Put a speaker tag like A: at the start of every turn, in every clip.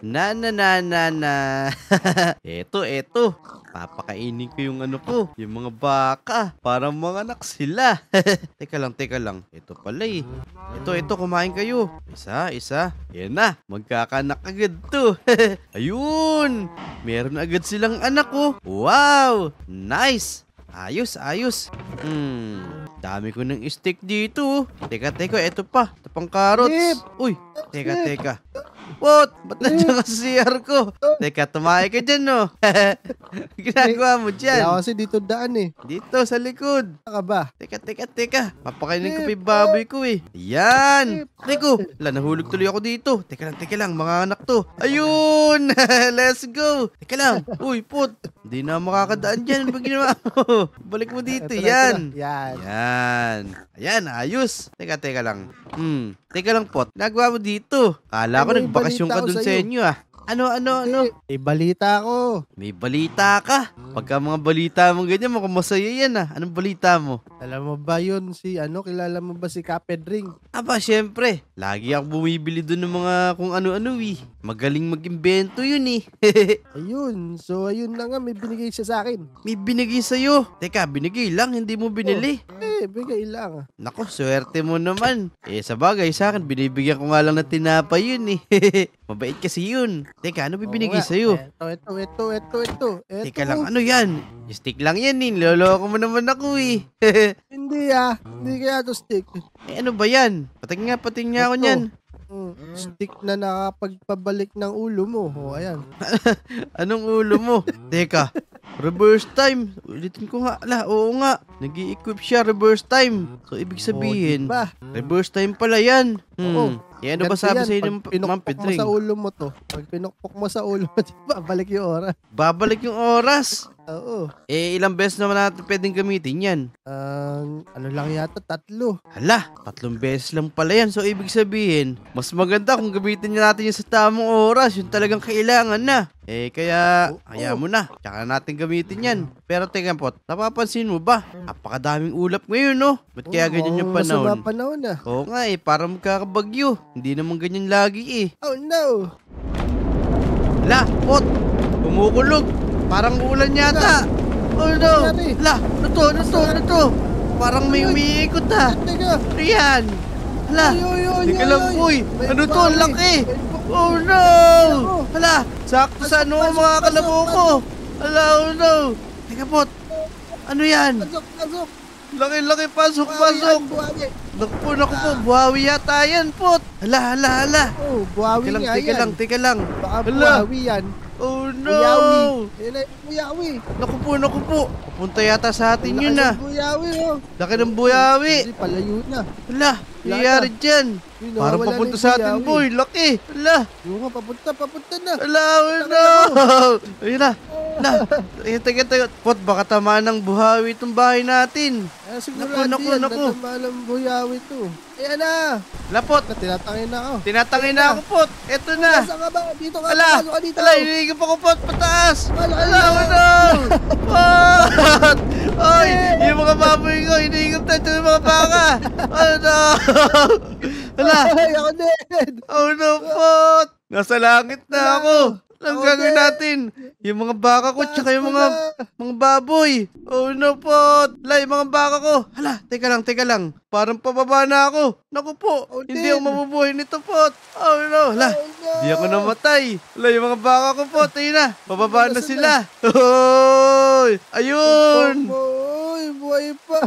A: Na na na na na. ito, ito. Papakainin ko yung ano ko. Yung mga baka. Para mga anak sila. teka lang, teka lang. Ito pala eh. Ito, ito. Kumain kayo. Isa, isa. Yan na. Magkakanak agad to. Ayun. Meron agad silang anak oh. Wow. Nice. Ayos, ayos. Hmm. Dami ko ng steak dito. Teka, teka, ito pa. Ito pang carrots. Uy, teka, teka. What? Ba't nandiyan ka sa CR ko? Teka, tumakay ka dyan, no? Ginagawa mo dyan. Wala kasi dito daan eh. Dito, sa likod. Saka ba? Teka, teka, teka. Papakainin ko pa yung baboy ko eh. Ayan! Teko, wala, nahulog tuloy ako dito. Teka lang, teka lang, mga anak to. Ayun! Let's go! Teka lang. Uy, put. Hindi na makakadaan dyan pag ginawa Balik mo dito. Yan. Yan. Yan. Ayan, ayos. Teka, teka lang. Hmm. Teka lang, pot. Nagawa mo dito. Kala ko ano nagbakasyon ka dun 在虐。Ano, ano, ano? May balita ako. May balita ka. Pagka mga balita mo ganyan, makamasaya yan ah. Anong balita mo? Alam mo ba yun si, ano, kilala mo ba si Capedring? Aba, syempre. Lagi ako bumibili doon ng mga kung ano-ano eh. Magaling mag-imbento yun eh. ayun. So, ayun na nga, may binigay siya sa akin. May binigay sa'yo? Teka, binigay lang, hindi mo binili. Oh. Eh, bigay lang. Nako, swerte mo naman. Eh, sa bagay sa akin, binibigyan ko nga lang na tinapay yun eh. Mabait kasi yun. Teka, ano bibinigay Oo nga. Ito, ito, ito, ito, ito. Teka lang, ano yan? Stick lang yan eh. Niloloko mo naman ako eh. Hindi ah. Hindi kaya to stick. eh, ano ba yan? Patingin nga, patingin nga ako niyan. Hmm. Stick na nakapagpabalik ng ulo mo. O, ayan. Anong ulo mo? Teka, reverse time. Ulitin ko nga. Ala, oo nga. nag equip siya reverse time. So, ibig O, sabihin, diba? reverse time pala yan. Hmm. Oo. Eh, yan, ano ba sabi sa inyo, Ma'am Pedring? Pinukpok mo sa ulo mo to. Pag pinukpok mo sa ulo mo, babalik yung oras. Babalik yung oras? Oo. Eh, ilang beses naman natin pwedeng gamitin yan? Um, ano lang yata, tatlo. Hala, tatlong beses lang pala yan. So, ibig sabihin, mas maganda kung gamitin niya natin yung sa tamang oras, yung talagang kailangan na. Eh kaya, haya oh, kaya oh. mo na. Tsaka natin gamitin yan. Pero tingnan po, napapansin mo ba? Napakadaming ulap ngayon, no? Ba't kaya ganyan yung panahon? Masama panahon ah. Oo nga eh, parang magkakabagyo. Hindi naman ganyan lagi eh. Oh no! La, pot! Kumukulog! Parang ulan yata! Oh no! Ano La, ano to, ano to, ano to? Parang may umiikot ah. Teka! Rian! Ano La! Teka lang, uy! Ano to, laki! Oh no! Hala! Sakto sa ano mga kalabo ko. Alaw oh, no. Teka po. Ano yan? Pasok, pasok. Laki, laki, pasok, pasok. Naku po, naku ah. po, buhawi yata yan, pot. Hala, hala, hala. Oh, buhawi tika lang, tika lang, tika lang. Baka buhawi yan. Oh no! Buyawi. Yan buyawi. Naku po, naku po. Punta yata sa atin yun ah. na. buyawi oh. Laki ng buyawi. Hindi palayo na. Hala, nangyayari dyan. No, Parang papunta sa atin boy, laki. Hala. Yung nga, papunta, papunta na. Hala, oh no! Ayun na. Hala, ito, ito, Pot, baka tamaan ng buhawi itong bahay natin. Eh, ah, siguro naku, naku, yan, naku. ng buhawi to. Ayan na. Lapot. Tinatangin na ako. Tinatangin na ako, Pot. Ito na. Saan ka ba? Dito Ala! Ala, hinihigop ako pa pataas! Ala, ala! Ala, What? Oy, yung mga baboy ko, hinihigop na ito yung mga baka! Ano no? Ala! Ay, ako din! Oh no, pot! Nasa langit na ako! Ang gagawin natin? Yung mga baka ko, tsaka yung mga, mga baboy. Oh no po. Lay, mga baka ko. Hala, teka lang, teka lang. Parang pababa na ako. Naku po, oh, hindi ako mabubuhay nito po. Oh no, hala. Hindi oh, no. ako namatay. Lay, yung mga baka ko po, tayo na. Pababa na sila. Hoy! Ayun! Boy, buhay pa.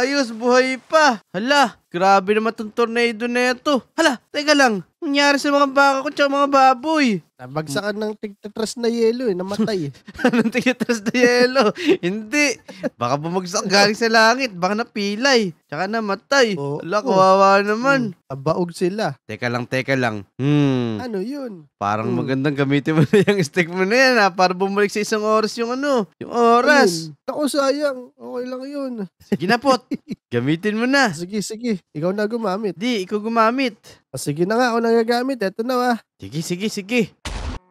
A: Ayos, buhay pa. Hala, grabe naman tong tornado na ito. Hala, teka lang nangyari sa mga baka ko tsaka mga baboy? Nabagsakan ng tigtatras na yelo eh, namatay eh. Anong tigtatras na yelo? Hindi. Baka bumagsak galing sa langit, baka napilay, tsaka namatay. Oh, Wala, kawawa naman. Hmm. Abaog sila. Teka lang, teka lang. Hmm. Ano yun? Parang hmm. magandang gamitin mo na yung stick mo na yan ha, ah, para bumalik sa isang oras yung ano, yung oras. Ayun. Ako sayang, okay lang yun. Sige na pot, gamitin mo na. Sige, sige. Ikaw na gumamit. Di, ikaw gumamit. O ah, sige na nga, o gagamit. Eto na ah. Sige, sige, sige.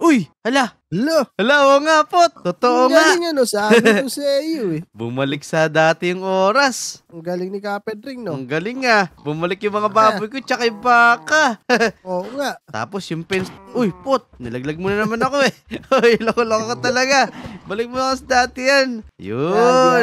A: Uy! Hala. Hello. Hello, o nga po. Totoo Ang nga. Galing ano, sa ano sa iyo eh. Bumalik sa dati yung oras. Ang galing ni Kaped Ring, no? Ang galing nga. Ah. Bumalik yung mga baboy ko, tsaka yung baka. Oo nga. Tapos yung pens... Uy, pot. Nilaglag mo na naman ako eh. Uy, loko-loko ka talaga. Balik mo ako sa dati yan. Yun.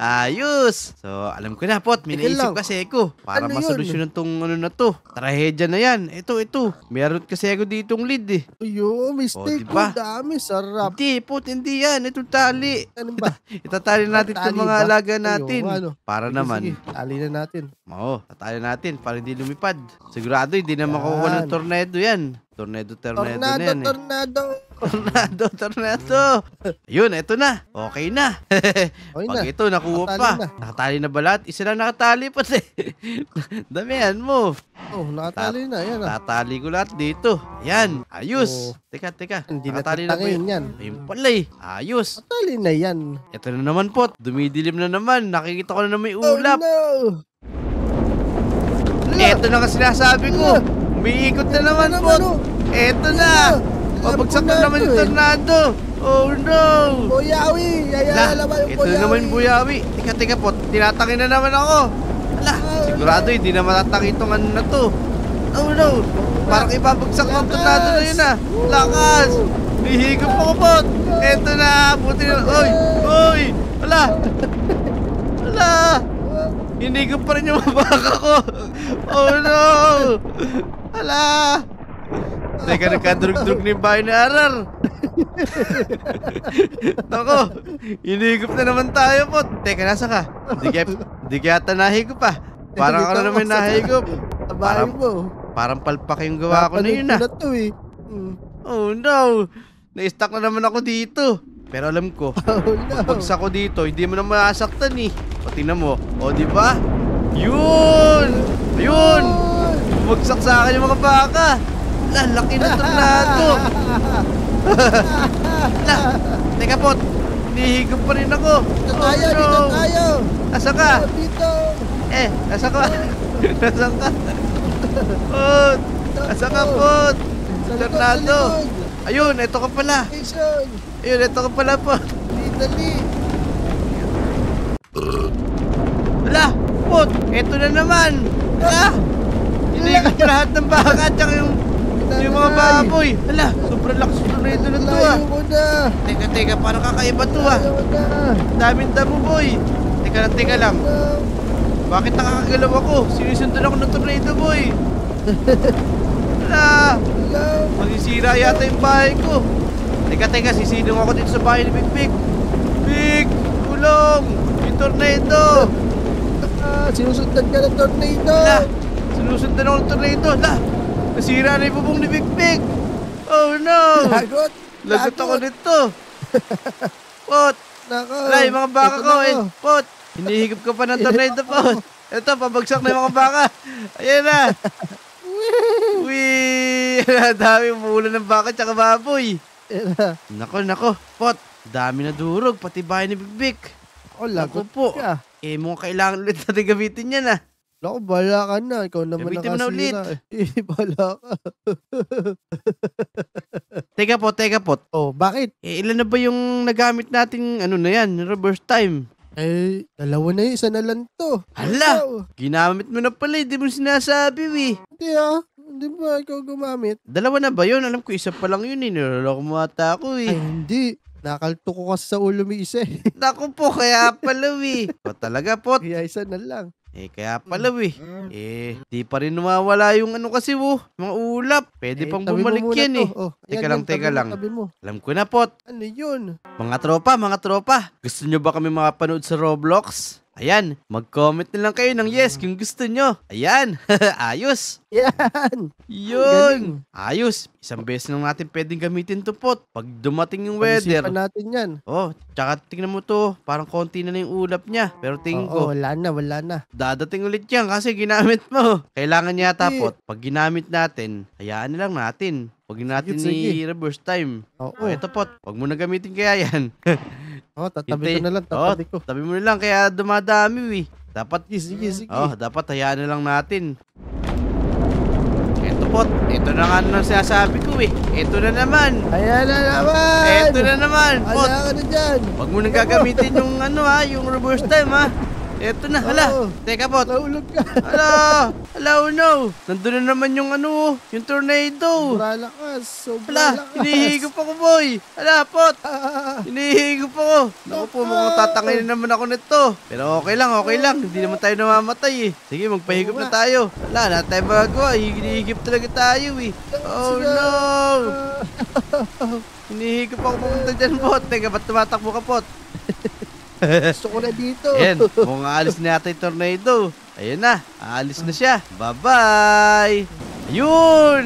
A: Ayos. So, alam ko na, pot. May Tigil naisip kasi ako. Para Ano yun? tong ano na to. Trahedya na yan. Ito, ito. Meron kasi ako ditong lead eh. Ayun, may dami, oh, steak. Diba? Oh, diba? Ang dami, sarap. Hindi, put, hindi yan. Itong tali. Ano ba? Itatali natin itong mga alaga natin. Ayaw, ano? Para sige, naman. Sige, tali na natin. Oo, tatali natin para hindi lumipad. Sigurado, hindi na makukuha ng tornado yan. Tornado, tornado, tornado na yan. Tornado, eh. tornado. Tornado, tornado. Yun, eto na. Okay na. okay Pag na. ito, nakuha nakatali pa. Na. Nakatali na ba lahat? Isa lang nakatali pa. Eh. Damihan mo. Oh, natali na. Yan ah. Tatali ko lahat dito. Yan. Ayos. Oh. Teka, teka. Hindi nakatali na, na yun. yan. Ayun pala eh. Ayos. Natali na yan. Ito na naman po. Dumidilim na naman. Nakikita ko na na may oh, ulap. Oh, no. Eto na kasi sinasabi ko. Umiikot na naman po. Ito na. Oh. Pabagsak na naman yung eh. tornado. Oh no! Buyawi! Yayala naman yung Buyawi! Ito na naman Buyawi! Teka, teka po. Tinatangin na naman ako. Sigurado hindi na matatang itong ano na to. Oh no! Parang ibabagsak ng tornado na yun ah! Lakas! Nihigop ako bot! Eto na! Buti na! Oy! Oy! Wala! Wala! Hinigop pa rin yung mabaka ko! Oh no! Wala! Teka, nagkadrug-drug ni Bayo ni Arar! Nako, hinigop na naman tayo po. Teka, nasa ka? Hindi kaya, di kaya tanahigop pa. Ah. Parang ano naman nahigop. Tabahin mo. Parang palpak yung gawa ko na yun ah. to eh. Mm. Oh no. Na-stuck na naman ako dito. Pero alam ko, oh, no. pagbagsak ko dito, hindi mo na masaktan eh. O tingnan mo. O di ba? Yun! Yun! Bumagsak sa akin yung mga baka. Lalaki na tornado. La, teka po. Nihigop pa rin ako. Dito tayo, oh, no. dito tayo. Asa ka? Oh, dito. Eh, nasa ka? nasa ka? Put! Nasa ka, Put? Tornado! Ayun, eto ka pala! Ayun, eto ka pala, Put! Dali! Wala! Put! Eto na naman! Wala! Inigot lahat ng baka at yung yung mga baboy! Hala, sobrang lakas ng tornado na to ah! Teka, teka, parang kakaiba to ah! Daming damo boy! Teka lang, teka lang. Bakit nakakagalaw ako? Sinisundan ako ng tornado boy. Wala. Magsisira yata yung bahay ko. Teka, teka. Sisinong ako dito sa bahay ni Big Big. Big! Tulong! Yung tornado! Ah, sinusundan ka ng tornado! Wala. Sinusundan ako ng tornado. Wala. Nasira na yung bubong ni Big Big. Oh no! Lagot! Lagot ako nito! Pot! Nako! Alay, mga baka ko eh! Pot! Hinihigop ka pa ng tornado po. Ito, pabagsak na yung mga baka. Ayan na. Wee! dami umuulan ng baka tsaka baboy. nako, nako. Pot, dami na durog, pati bahay ni Bigbik. Oh, lagot po. Eh, mga kailangan ulit natin gamitin yan ah. Lako, bala ka na. Ikaw naman Gamitin mo na ulit. Eh, bala ka. teka po, teka po. Oh, bakit? Eh, ilan na ba yung nagamit natin, ano na yan, reverse time? Eh, dalawa na yun. Isa na lang to. Hala! Ginamit mo na pala. Hindi eh. mo sinasabi, we. Eh. Hindi ah. Hindi ba ah, ikaw gumamit? Dalawa na ba yun? Alam ko, isa pa lang yun eh. Niloloko mo ata ako eh. Ay, hindi. Nakalto ko kasi sa ulo mi isa eh. Naku po, kaya pala we. Eh. o talaga po. Kaya isa na lang. Eh, kaya palaw hmm. eh. Hmm. Eh, di pa rin nawawala yung ano kasi wo, mga ulap. Pwede eh, pang bumalik yan eh. Oh, teka lang, teka lang. Mo, Alam ko na, pot. Ano yun? Mga tropa, mga tropa. Gusto nyo ba kami makapanood sa Roblox? Ayan, mag-comment na lang kayo ng yes mm. kung gusto nyo. Ayan, ayos. Yan. Yun. Ayos. Isang beses lang natin pwedeng gamitin to pot. Pag dumating yung weather. Pag-isipan natin yan. Oh, tsaka tingnan mo to. Parang konti na lang yung ulap niya. Pero tingin ko. Oo, wala na, wala na. Dadating ulit yan kasi ginamit mo. Kailangan yata okay. pot. Pag ginamit natin, hayaan na lang natin. Huwag natin sige, sige. ni reverse time. Oo. Oh, ito pot. Huwag mo na gamitin kaya yan. Oh, oh, tatabi ko na lang, tatabi ko. Tabi mo na lang, kaya dumadami eh. Dapat, sige, sige. Oh, dapat hayaan na lang natin. Ito po, ito na nga nang sinasabi ko eh. Ito na naman. Hayaan na naman. Ito na naman. Hayaan ka na dyan. Huwag mo nang gagamitin yung ano ha, ah, yung reverse time ha. Ah. Eto na, hala. Oo. Teka po. Naulog ka. Hala. Hala, oh no. Nandun na naman yung ano, yung tornado. Sobra lakas. Sobra hala, lakas. hinihigop ako, boy. Hala, pot. Ah. ah, ah. Hinihigop ako. Naku po, mukhang tatangay na naman ako nito. Pero okay lang, okay lang. Hindi naman tayo namamatay eh. Sige, magpahigop na tayo. Hala, na tayo magagawa. Hinihigop talaga tayo eh. Oh no. Hinihigop ako pumunta dyan, pot. Teka, ba't tumatakbo ka, pot? Gusto ko na dito. Ayan, mukhang alis na yata yung tornado. Ayun na, aalis na siya. Bye-bye! Ayun!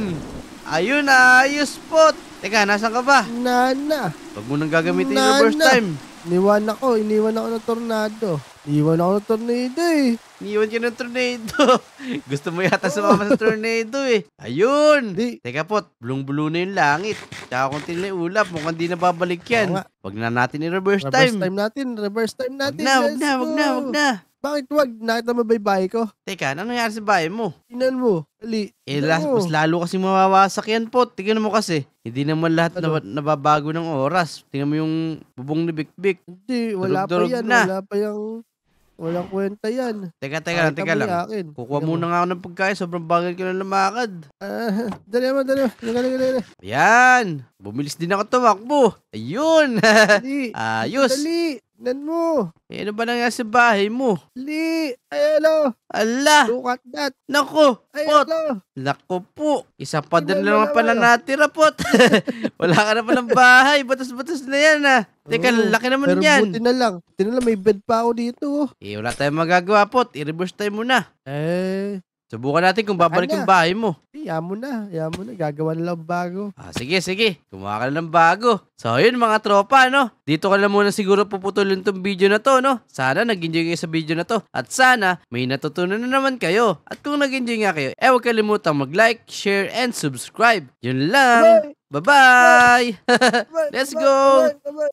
A: Ayun na, ayos po! Teka, nasan ka ba? Nana! Huwag mo nang gagamitin yung first time. Niwan ako, iniwan ako ng tornado. Iwan ako ng tornado eh. Iniwan ka ng tornado. Gusto mo yata sumama sa tornado eh. Ayun! Di. Teka po, blung-blue na yung langit. Tsaka konti na yung ulap. Mukhang di na babalik yan. Wag na natin i-reverse time. Reverse time natin. Reverse time natin. Wag na, wag na, wag na, wag na. Bakit wag? Nakita mo ba ko? Teka, ano nangyari sa bahay mo? Tingnan mo. Ali. Eh, las, mo. mas lalo kasi mawawasak yan po. Tingnan mo kasi. Hindi naman lahat ano? na, nababago ng oras. Tingnan mo yung bubong ni Bikbik. Hindi, wala pa yan. Na. Wala pa yung... Walang kwenta yan. Teka, teka lang, teka lang. Akin. Kukuha muna nga ako ng pagkain. Sobrang bagal ko na lumakad. Uh, dali mo, dali mo. Dali, dali, dali. Ayan. Bumilis din ako tumakbo. Ayun. Ayos. Dali. Tignan mo. Eh, ano ba nangyari sa bahay mo? Li, ay alo. Ala. Sukat dat. Nako, ay, pot. Alo. po. Isa pa din lang pala natira, pot. Wala ka na ng bahay. Batas-batas na yan, ha. Ah! Teka, oh, laki naman pero yan. Pero buti na lang. Buti na lang, may bed pa ako dito. Oh. Eh, wala tayong magagawa, pot. I-reverse tayo muna. Eh, Subukan natin kung babalik yung bahay mo. Iya mo na. Iya mo na. Gagawa na lang bago. Ah, sige, sige. Gumawa ka na ng bago. So, yun mga tropa, no? Dito ka na muna siguro puputulin tong video na to, no? Sana nag-enjoy kayo sa video na to. At sana, may natutunan na naman kayo. At kung nag-enjoy nga kayo, eh huwag kalimutang mag-like, share, and subscribe. Yun lang. Bye-bye! Let's go!